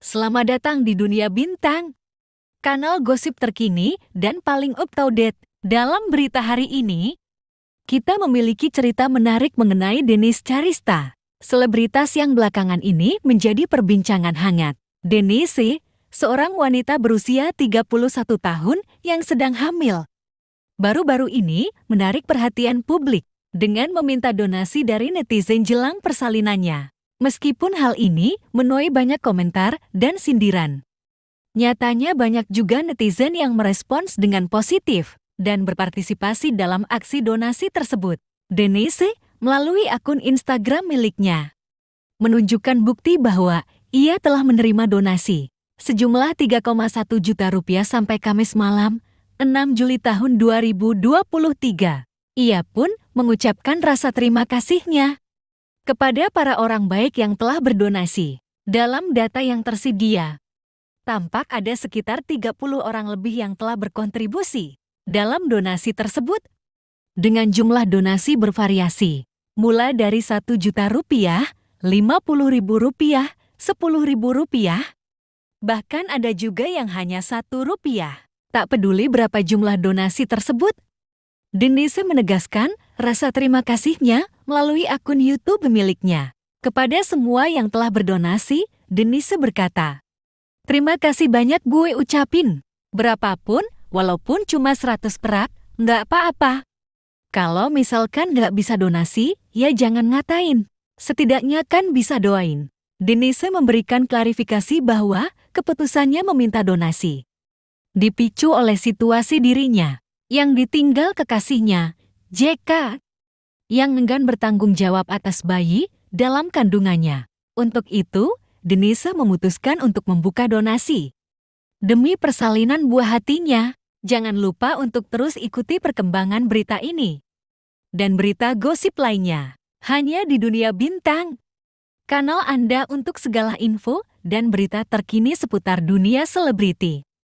Selamat datang di dunia bintang. Kanal gosip terkini dan paling up to date. Dalam berita hari ini, kita memiliki cerita menarik mengenai Denis Charista, selebritas yang belakangan ini menjadi perbincangan hangat. Denis, seorang wanita berusia 31 tahun yang sedang hamil. Baru-baru ini menarik perhatian publik dengan meminta donasi dari netizen jelang persalinannya. Meskipun hal ini menuai banyak komentar dan sindiran. Nyatanya banyak juga netizen yang merespons dengan positif dan berpartisipasi dalam aksi donasi tersebut. Denise melalui akun Instagram miliknya menunjukkan bukti bahwa ia telah menerima donasi sejumlah 3,1 juta rupiah sampai Kamis malam 6 Juli tahun 2023. Ia pun mengucapkan rasa terima kasihnya kepada para orang baik yang telah berdonasi. Dalam data yang tersedia, tampak ada sekitar 30 orang lebih yang telah berkontribusi dalam donasi tersebut dengan jumlah donasi bervariasi, mulai dari 1 juta rupiah, 50 ribu rupiah, 10 ribu rupiah, bahkan ada juga yang hanya satu rupiah. Tak peduli berapa jumlah donasi tersebut, Denise menegaskan rasa terima kasihnya melalui akun YouTube miliknya. Kepada semua yang telah berdonasi, Denise berkata, Terima kasih banyak gue ucapin. Berapapun, walaupun cuma 100 perak, nggak apa-apa. Kalau misalkan nggak bisa donasi, ya jangan ngatain. Setidaknya kan bisa doain. Denise memberikan klarifikasi bahwa keputusannya meminta donasi. Dipicu oleh situasi dirinya, yang ditinggal kekasihnya, JK yang enggan bertanggung jawab atas bayi dalam kandungannya. Untuk itu, Denise memutuskan untuk membuka donasi. Demi persalinan buah hatinya, jangan lupa untuk terus ikuti perkembangan berita ini. Dan berita gosip lainnya, hanya di dunia bintang. Kanal Anda untuk segala info dan berita terkini seputar dunia selebriti.